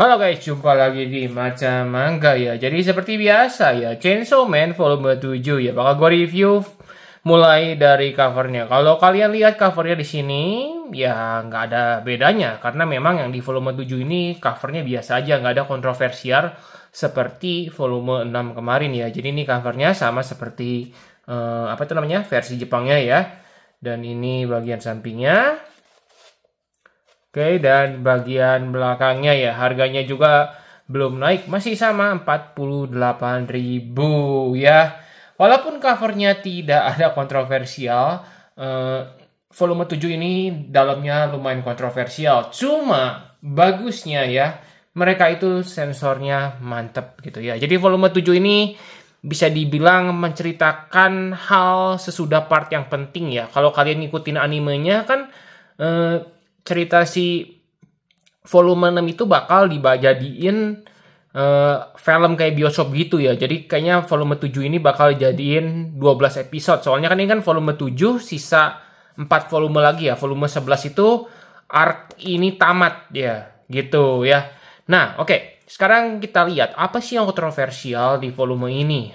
Halo guys, jumpa lagi di macam Mangga ya. Jadi seperti biasa ya, Chainsaw Man volume 7 ya. Bakal gue review mulai dari covernya. Kalau kalian lihat covernya di sini, ya nggak ada bedanya. Karena memang yang di volume 7 ini covernya biasa aja, nggak ada kontroversial seperti volume 6 kemarin ya. Jadi ini covernya sama seperti, eh, apa itu namanya, versi Jepangnya ya. Dan ini bagian sampingnya. Oke, dan bagian belakangnya ya harganya juga belum naik, masih sama 48.000 ya. Walaupun covernya tidak ada kontroversial, eh, volume 7 ini dalamnya lumayan kontroversial. Cuma bagusnya ya, mereka itu sensornya mantep gitu ya. Jadi volume 7 ini bisa dibilang menceritakan hal sesudah part yang penting ya. Kalau kalian ngikutin animenya kan eh, cerita si volume 6 itu bakal dibajadiin uh, eh, film kayak bioskop gitu ya. Jadi kayaknya volume 7 ini bakal jadiin 12 episode. Soalnya kan ini kan volume 7 sisa 4 volume lagi ya. Volume 11 itu arc ini tamat ya. Gitu ya. Nah, oke. Okay. Sekarang kita lihat apa sih yang kontroversial di volume ini.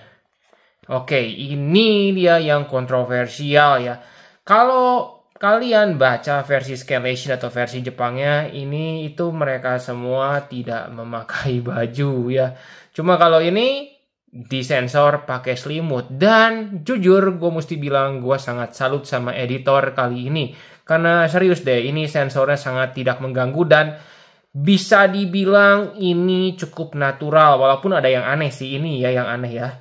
Oke, okay, ini dia yang kontroversial ya. Kalau kalian baca versi Scanlation atau versi Jepangnya ini itu mereka semua tidak memakai baju ya. Cuma kalau ini disensor pakai selimut dan jujur gue mesti bilang gue sangat salut sama editor kali ini karena serius deh ini sensornya sangat tidak mengganggu dan bisa dibilang ini cukup natural walaupun ada yang aneh sih ini ya yang aneh ya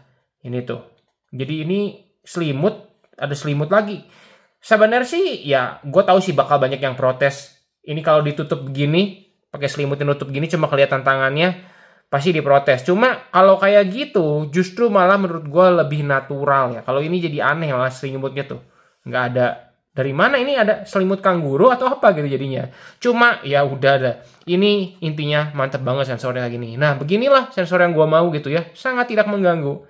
ini tuh jadi ini selimut ada selimut lagi sebenarnya sih ya gue tahu sih bakal banyak yang protes. Ini kalau ditutup begini, pakai selimut yang nutup gini cuma kelihatan tangannya pasti diprotes. Cuma kalau kayak gitu justru malah menurut gue lebih natural ya. Kalau ini jadi aneh malah selimutnya tuh nggak ada dari mana ini ada selimut kangguru atau apa gitu jadinya. Cuma ya udah ada. Ini intinya mantep banget sensornya kayak gini. Nah beginilah sensor yang gue mau gitu ya. Sangat tidak mengganggu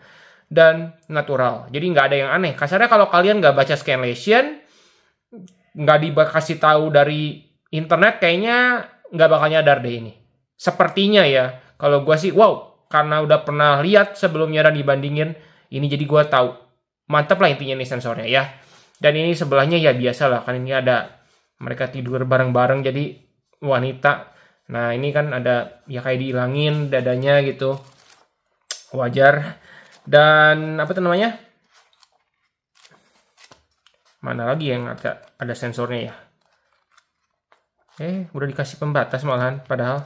dan natural. Jadi nggak ada yang aneh. Kasarnya kalau kalian nggak baca scanlation, nggak dikasih tahu dari internet kayaknya nggak bakal nyadar deh ini. Sepertinya ya, kalau gue sih wow, karena udah pernah lihat sebelumnya dan dibandingin, ini jadi gue tahu. Mantap lah intinya nih sensornya ya. Dan ini sebelahnya ya biasa lah, kan ini ada mereka tidur bareng-bareng jadi wanita. Nah ini kan ada ya kayak dihilangin dadanya gitu, wajar. Dan apa tuh namanya? mana lagi yang ada, ada sensornya ya eh udah dikasih pembatas malahan padahal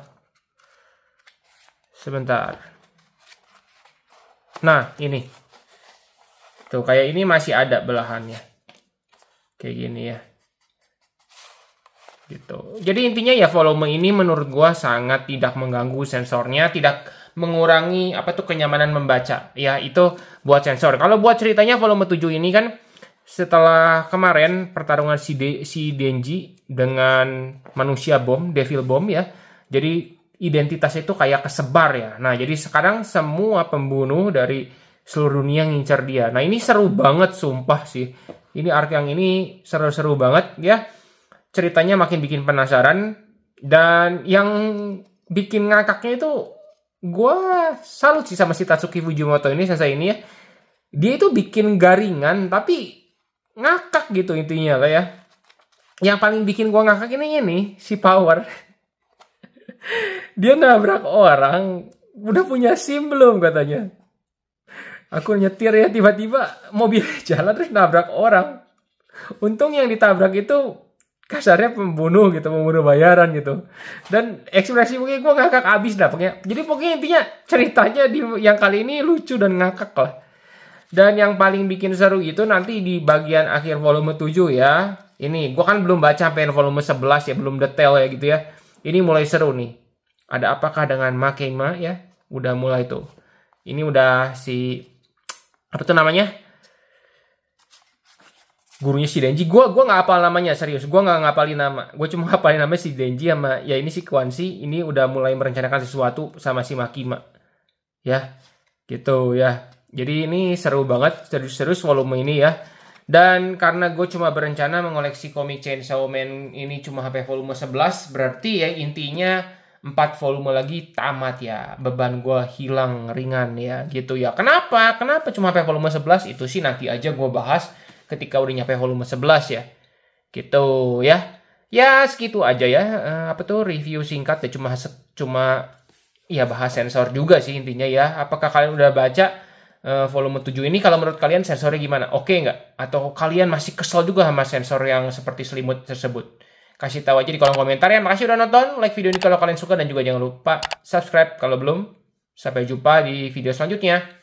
sebentar nah ini tuh kayak ini masih ada belahannya kayak gini ya gitu jadi intinya ya volume ini menurut gua sangat tidak mengganggu sensornya tidak mengurangi apa tuh kenyamanan membaca ya itu buat sensor kalau buat ceritanya volume 7 ini kan setelah kemarin pertarungan si, De, si Denji dengan manusia bom, devil bom ya. Jadi identitas itu kayak kesebar ya. Nah, jadi sekarang semua pembunuh dari seluruh dunia ngincar dia. Nah, ini seru banget sumpah sih. Ini arc yang ini seru-seru banget ya. Ceritanya makin bikin penasaran dan yang bikin ngakaknya itu gue salut sih sama si Tatsuki Fujimoto ini saya ini ya. Dia itu bikin garingan tapi ngakak gitu intinya lah ya yang paling bikin gua ngakak ini ini si power dia nabrak orang udah punya sim belum katanya aku nyetir ya tiba-tiba mobil jalan terus nabrak orang untung yang ditabrak itu kasarnya pembunuh gitu pembunuh bayaran gitu dan ekspresi mungkin gue ngakak abis dah pokoknya jadi pokoknya intinya ceritanya di yang kali ini lucu dan ngakak lah dan yang paling bikin seru itu nanti di bagian akhir volume 7 ya. Ini gue kan belum baca sampai volume 11 ya, belum detail ya gitu ya. Ini mulai seru nih. Ada apakah dengan Makema ya? Udah mulai tuh. Ini udah si apa tuh namanya? Gurunya si Denji. Gue gua nggak hafal namanya serius. Gue nggak ngapalin nama. Gue cuma hafalin nama si Denji sama ya ini si Kwansi. Ini udah mulai merencanakan sesuatu sama si Makima. Ya, gitu ya jadi ini seru banget, serius-serius volume ini ya. Dan karena gue cuma berencana mengoleksi komik Chainsaw Man ini cuma HP volume 11, berarti ya intinya 4 volume lagi tamat ya. Beban gue hilang ringan ya gitu ya. Kenapa? Kenapa cuma HP volume 11? Itu sih nanti aja gue bahas ketika udah nyampe volume 11 ya. Gitu ya. Ya segitu aja ya. Eh, apa tuh review singkat ya cuma cuma ya bahas sensor juga sih intinya ya. Apakah kalian udah baca? uh, volume 7 ini kalau menurut kalian sensornya gimana? Oke okay nggak? Atau kalian masih kesel juga sama sensor yang seperti selimut tersebut? Kasih tahu aja di kolom komentar ya. Makasih udah nonton. Like video ini kalau kalian suka dan juga jangan lupa subscribe kalau belum. Sampai jumpa di video selanjutnya.